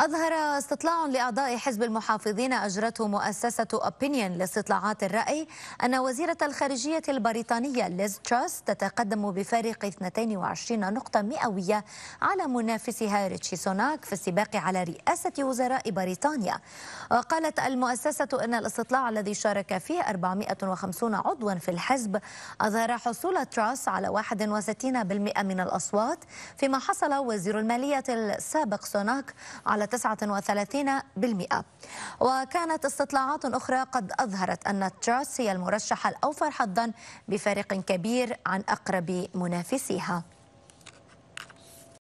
أظهر استطلاع لأعضاء حزب المحافظين أجرته مؤسسة أوبينيون لاستطلاعات الرأي أن وزيرة الخارجية البريطانية ليز تراس تتقدم بفارق 22 نقطة مئوية على منافسها ريتشي سوناك في السباق على رئاسة وزراء بريطانيا وقالت المؤسسة أن الاستطلاع الذي شارك فيه 450 عضوا في الحزب أظهر حصول تراس على 61% من الأصوات فيما حصل وزير المالية السابق سوناك على 39% وكانت استطلاعات أخرى قد أظهرت أن تشارس هي المرشحة الأوفر حظا بفارق كبير عن أقرب منافسيها